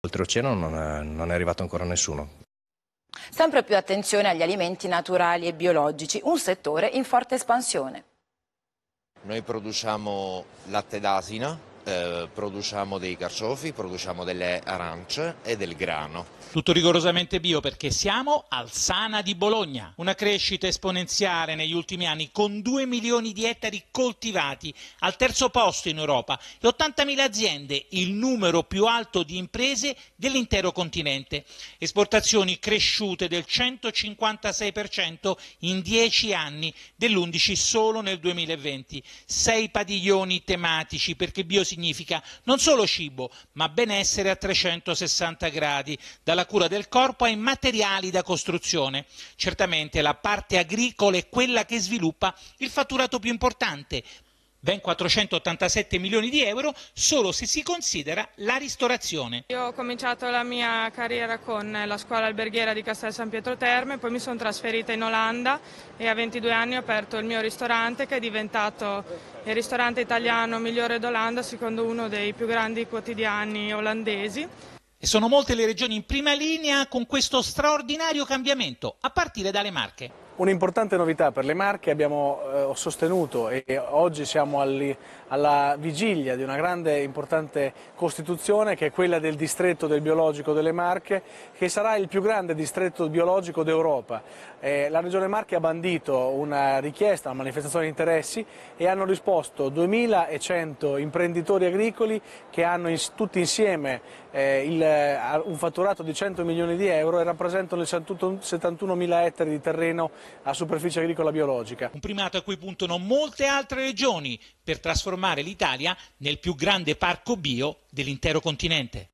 Oltreoceano non è, non è arrivato ancora nessuno. Sempre più attenzione agli alimenti naturali e biologici, un settore in forte espansione. Noi produciamo latte d'asina, eh, produciamo dei carciofi, produciamo delle arance e del grano. Tutto rigorosamente bio perché siamo al Sana di Bologna, una crescita esponenziale negli ultimi anni con 2 milioni di ettari coltivati, al terzo posto in Europa, e 80.000 aziende, il numero più alto di imprese dell'intero continente. Esportazioni cresciute del 156% in 10 anni, dell'11 solo nel 2020. Sei padiglioni tematici perché bio significa significa non solo cibo, ma benessere a 360 gradi, dalla cura del corpo ai materiali da costruzione. Certamente la parte agricola è quella che sviluppa il fatturato più importante, ben 487 milioni di euro solo se si considera la ristorazione. Io ho cominciato la mia carriera con la scuola alberghiera di Castel San Pietro Terme, poi mi sono trasferita in Olanda e a 22 anni ho aperto il mio ristorante che è diventato il ristorante italiano migliore d'Olanda secondo uno dei più grandi quotidiani olandesi. E sono molte le regioni in prima linea con questo straordinario cambiamento, a partire dalle Marche. Un'importante novità per le Marche, abbiamo eh, sostenuto e oggi siamo alli, alla vigilia di una grande e importante Costituzione che è quella del distretto del biologico delle Marche che sarà il più grande distretto biologico d'Europa. Eh, la Regione Marche ha bandito una richiesta, una manifestazione di interessi e hanno risposto 2100 imprenditori agricoli che hanno in, tutti insieme eh, il, eh, un fatturato di 100 milioni di euro e rappresentano il 71 ettari di terreno a superficie agricola biologica. Un primato a cui puntano molte altre regioni per trasformare l'Italia nel più grande parco bio dell'intero continente.